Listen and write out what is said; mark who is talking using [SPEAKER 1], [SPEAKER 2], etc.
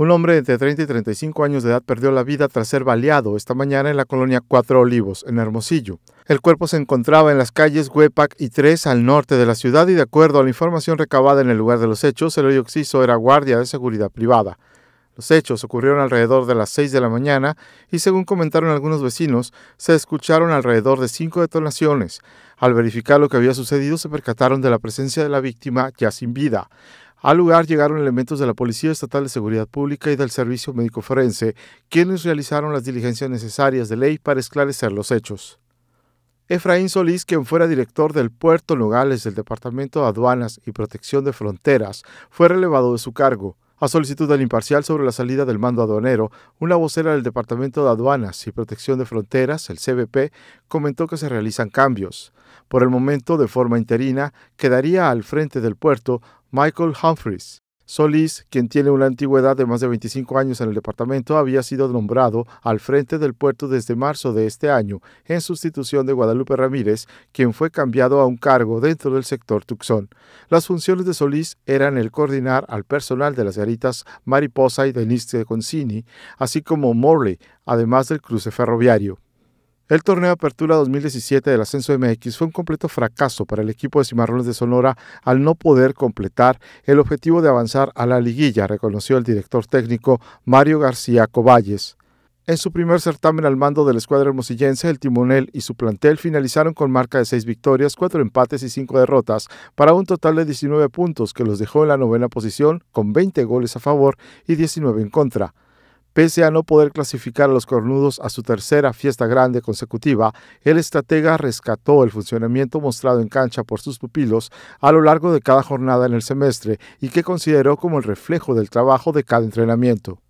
[SPEAKER 1] Un hombre entre 30 y 35 años de edad perdió la vida tras ser baleado esta mañana en la colonia Cuatro Olivos, en Hermosillo. El cuerpo se encontraba en las calles Huepac y 3 al norte de la ciudad y de acuerdo a la información recabada en el lugar de los hechos, el hoyo exiso era guardia de seguridad privada. Los hechos ocurrieron alrededor de las 6 de la mañana y según comentaron algunos vecinos, se escucharon alrededor de cinco detonaciones. Al verificar lo que había sucedido se percataron de la presencia de la víctima ya sin vida. Al lugar llegaron elementos de la Policía Estatal de Seguridad Pública y del Servicio Médico Forense, quienes realizaron las diligencias necesarias de ley para esclarecer los hechos. Efraín Solís, quien fuera director del puerto Nogales del Departamento de Aduanas y Protección de Fronteras, fue relevado de su cargo. A solicitud del imparcial sobre la salida del mando aduanero, una vocera del Departamento de Aduanas y Protección de Fronteras, el CBP, comentó que se realizan cambios. Por el momento, de forma interina, quedaría al frente del puerto Michael Humphreys. Solís, quien tiene una antigüedad de más de 25 años en el departamento, había sido nombrado al frente del puerto desde marzo de este año, en sustitución de Guadalupe Ramírez, quien fue cambiado a un cargo dentro del sector Tucson. Las funciones de Solís eran el coordinar al personal de las garitas Mariposa y Denise de Concini, así como Morley, además del cruce ferroviario. El torneo de apertura 2017 del Ascenso MX fue un completo fracaso para el equipo de Cimarrones de Sonora al no poder completar el objetivo de avanzar a la liguilla, reconoció el director técnico Mario García Coballes. En su primer certamen al mando de la escuadra hermosillense, el timonel y su plantel finalizaron con marca de seis victorias, cuatro empates y cinco derrotas, para un total de 19 puntos que los dejó en la novena posición con 20 goles a favor y 19 en contra. Pese a no poder clasificar a los cornudos a su tercera fiesta grande consecutiva, el estratega rescató el funcionamiento mostrado en cancha por sus pupilos a lo largo de cada jornada en el semestre y que consideró como el reflejo del trabajo de cada entrenamiento.